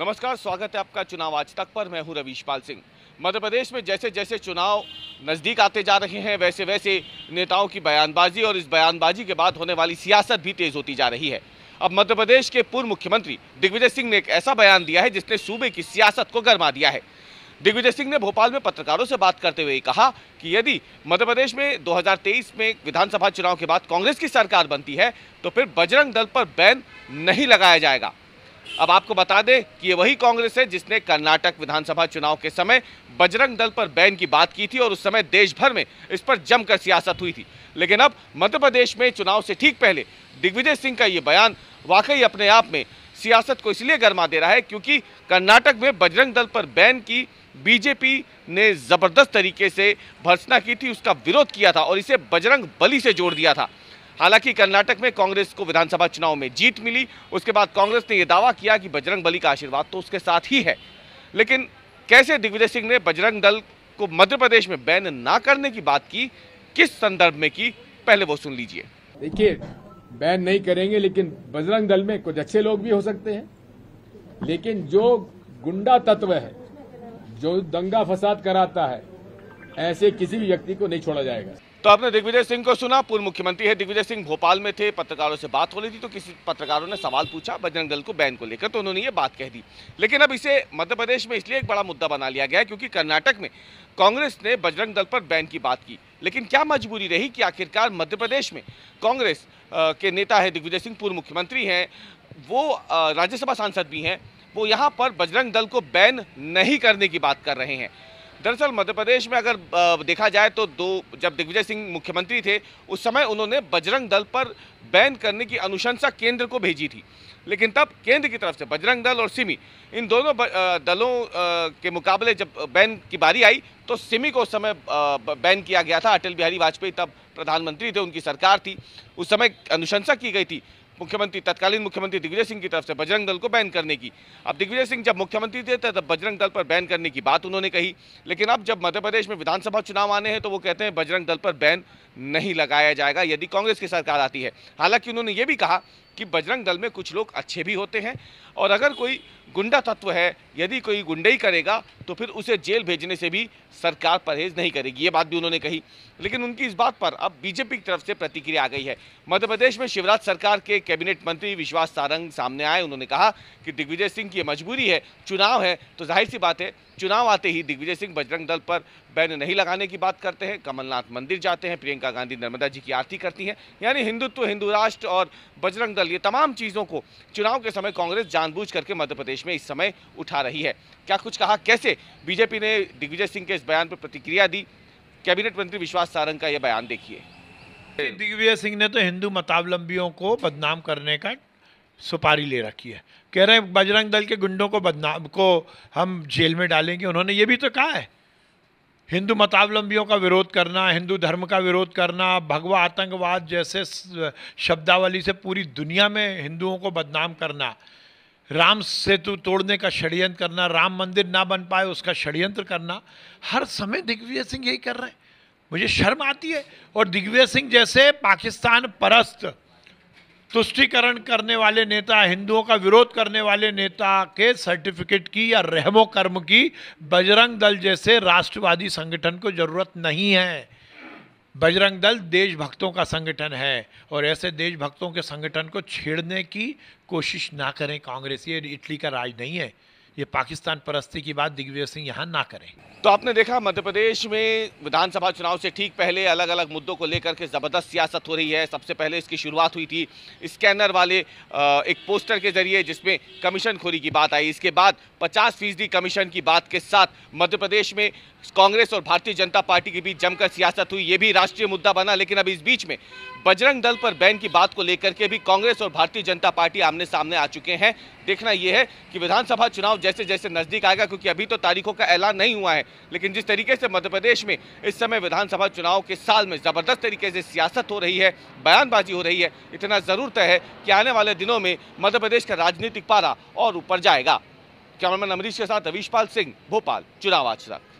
नमस्कार स्वागत है आपका चुनाव आज तक पर मैं हूं पाल सिंह मध्य प्रदेश में जैसे जैसे चुनाव नज़दीक आते जा रहे हैं वैसे वैसे नेताओं की बयानबाजी और इस बयानबाजी के बाद होने वाली सियासत भी तेज़ होती जा रही है अब मध्य प्रदेश के पूर्व मुख्यमंत्री दिग्विजय सिंह ने एक ऐसा बयान दिया है जिसने सूबे की सियासत को गरमा दिया है दिग्विजय सिंह ने भोपाल में पत्रकारों से बात करते हुए कहा कि यदि मध्य प्रदेश में 2023 में विधानसभा चुनाव के बाद कांग्रेस की सरकार बनती है तो फिर बजरंग दल पर बैन नहीं लगाया जाएगा अब आपको बता दें कि ये वही कांग्रेस है जिसने कर्नाटक विधानसभा चुनाव के समय बजरंग दल पर बैन की बात की थी और उस समय देश भर में इस पर जमकर सियासत हुई थी लेकिन अब मध्य प्रदेश में चुनाव से ठीक पहले दिग्विजय सिंह का ये बयान वाकई अपने आप में सियासत को इसलिए गर्मा दे रहा है क्योंकि कर्नाटक में बजरंग दल पर बैन की बीजेपी ने ज़बरदस्त तरीके से भर्सना की थी उसका विरोध किया था और इसे बजरंग बली से जोड़ दिया था हालांकि कर्नाटक में कांग्रेस को विधानसभा चुनाव में जीत मिली उसके बाद कांग्रेस ने यह दावा किया कि बजरंग बली का आशीर्वाद तो उसके साथ ही है लेकिन कैसे दिग्विजय सिंह ने बजरंग दल को मध्य प्रदेश में बैन ना करने की बात की किस संदर्भ में की पहले वो सुन लीजिए देखिए बैन नहीं करेंगे लेकिन बजरंग दल में कुछ अच्छे लोग भी हो सकते हैं लेकिन जो गुंडा तत्व है जो दंगा फसाद कराता है ऐसे किसी भी व्यक्ति को नहीं छोड़ा जाएगा तो आपने दिग्विजय सिंह को सुना पूर्व मुख्यमंत्री है दिग्विजय सिंह भोपाल में थे पत्रकारों से बात हो रही थी तो किसी पत्रकारों ने सवाल पूछा बजरंग दल को बैन को लेकर तो उन्होंने ये बात कह दी लेकिन अब इसे मध्य प्रदेश में इसलिए एक बड़ा मुद्दा बना लिया गया क्योंकि कर्नाटक में कांग्रेस ने बजरंग दल पर बैन की बात की लेकिन क्या मजबूरी रही कि आखिरकार मध्य प्रदेश में कांग्रेस के नेता है दिग्विजय सिंह पूर्व मुख्यमंत्री हैं वो राज्यसभा सांसद भी हैं वो यहाँ पर बजरंग दल को बैन नहीं करने की बात कर रहे हैं दरअसल मध्य प्रदेश में अगर देखा जाए तो दो जब दिग्विजय सिंह मुख्यमंत्री थे उस समय उन्होंने बजरंग दल पर बैन करने की अनुशंसा केंद्र को भेजी थी लेकिन तब केंद्र की तरफ से बजरंग दल और सिमी इन दोनों दलों के मुकाबले जब बैन की बारी आई तो सिमी को उस समय बैन किया गया था अटल बिहारी वाजपेयी तब प्रधानमंत्री थे उनकी सरकार थी उस समय अनुशंसा की गई थी मुख्यमंत्री तत्कालीन मुख्यमंत्री दिग्विजय सिंह की तरफ से बजरंग दल को बैन करने की अब दिग्विजय सिंह जब मुख्यमंत्री थे तब बजरंग दल पर बैन करने की बात उन्होंने कही लेकिन अब जब मध्य प्रदेश में विधानसभा चुनाव आने हैं तो वो कहते हैं बजरंग दल पर बैन नहीं लगाया जाएगा यदि कांग्रेस की सरकार आती है हालांकि उन्होंने ये भी कहा कि बजरंग दल में कुछ लोग अच्छे भी होते हैं और अगर कोई गुंडा तत्व है यदि कोई गुंडई करेगा तो फिर उसे जेल भेजने से भी सरकार परहेज नहीं करेगी ये बात भी उन्होंने कही लेकिन उनकी इस बात पर अब बीजेपी की तरफ से प्रतिक्रिया आ गई है मध्य प्रदेश में शिवराज सरकार के कैबिनेट मंत्री विश्वास सारंग सामने आए उन्होंने कहा कि दिग्विजय सिंह की मजबूरी है चुनाव है तो जाहिर सी बात है चुनाव आते ही दिग्विजय सिंह बजरंग दल पर बैन नहीं लगाने की बात करते हैं कमलनाथ मंदिर जाते हैं प्रियंका गांधी नर्मदा जी की आरती करती हैं यानी हिंदुत्व हिंदू राष्ट्र और बजरंग दल सवाल ये तमाम चीज़ों को चुनाव के समय कांग्रेस जानबूझ करके मध्य प्रदेश में इस समय उठा रही है क्या कुछ कहा कैसे बीजेपी ने दिग्विजय सिंह के इस बयान पर प्रतिक्रिया दी कैबिनेट मंत्री विश्वास सारंग का यह बयान देखिए दिग्विजय सिंह ने तो हिंदू मतावलंबियों को बदनाम करने का सुपारी ले रखी है कह रहे हैं बजरंग दल के गुंडों को बदनाम को हम जेल में डालेंगे उन्होंने ये भी तो कहा है हिंदू मतावलंबियों का विरोध करना हिंदू धर्म का विरोध करना भगवा आतंकवाद जैसे शब्दावली से पूरी दुनिया में हिंदुओं को बदनाम करना राम सेतु तोड़ने का षड्यंत्र करना राम मंदिर ना बन पाए उसका षड्यंत्र करना हर समय दिग्विजय सिंह यही कर रहे हैं मुझे शर्म आती है और दिग्विजय सिंह जैसे पाकिस्तान परस्त तुष्टिकरण करने वाले नेता हिंदुओं का विरोध करने वाले नेता के सर्टिफिकेट की या रहमो कर्म की बजरंग दल जैसे राष्ट्रवादी संगठन को ज़रूरत नहीं है बजरंग दल देशभक्तों का संगठन है और ऐसे देशभक्तों के संगठन को छेड़ने की कोशिश ना करें कांग्रेस ये इटली का राज नहीं है ये पाकिस्तान परस्ती की बात दिग्विजय सिंह यहाँ ना करें तो आपने देखा मध्य प्रदेश में विधानसभा चुनाव से ठीक पहले अलग अलग मुद्दों को लेकर के ज़बरदस्त सियासत हो रही है सबसे पहले इसकी शुरुआत हुई थी स्कैनर वाले एक पोस्टर के जरिए जिसमें कमीशन खोरी की बात आई इसके बाद पचास फीसदी कमीशन की बात के साथ मध्य प्रदेश में कांग्रेस और भारतीय जनता पार्टी के बीच जमकर सियासत हुई ये भी राष्ट्रीय मुद्दा बना लेकिन अब इस बीच में बजरंग दल पर बैन की बात को लेकर के भी कांग्रेस और भारतीय जनता पार्टी आमने सामने आ चुके हैं देखना यह है कि विधानसभा चुनाव जैसे जैसे नजदीक आएगा क्योंकि अभी तो तारीखों का ऐलान नहीं हुआ है लेकिन जिस तरीके से मध्य प्रदेश में इस समय विधानसभा चुनाव के साल में ज़बरदस्त तरीके से सियासत हो रही है बयानबाजी हो रही है इतना ज़रूर तय है कि आने वाले दिनों में मध्य प्रदेश का राजनीतिक पारा और ऊपर जाएगा कैमरामैन अमरीश के साथ रवीश पाल सिंह भोपाल चुनाव आज तक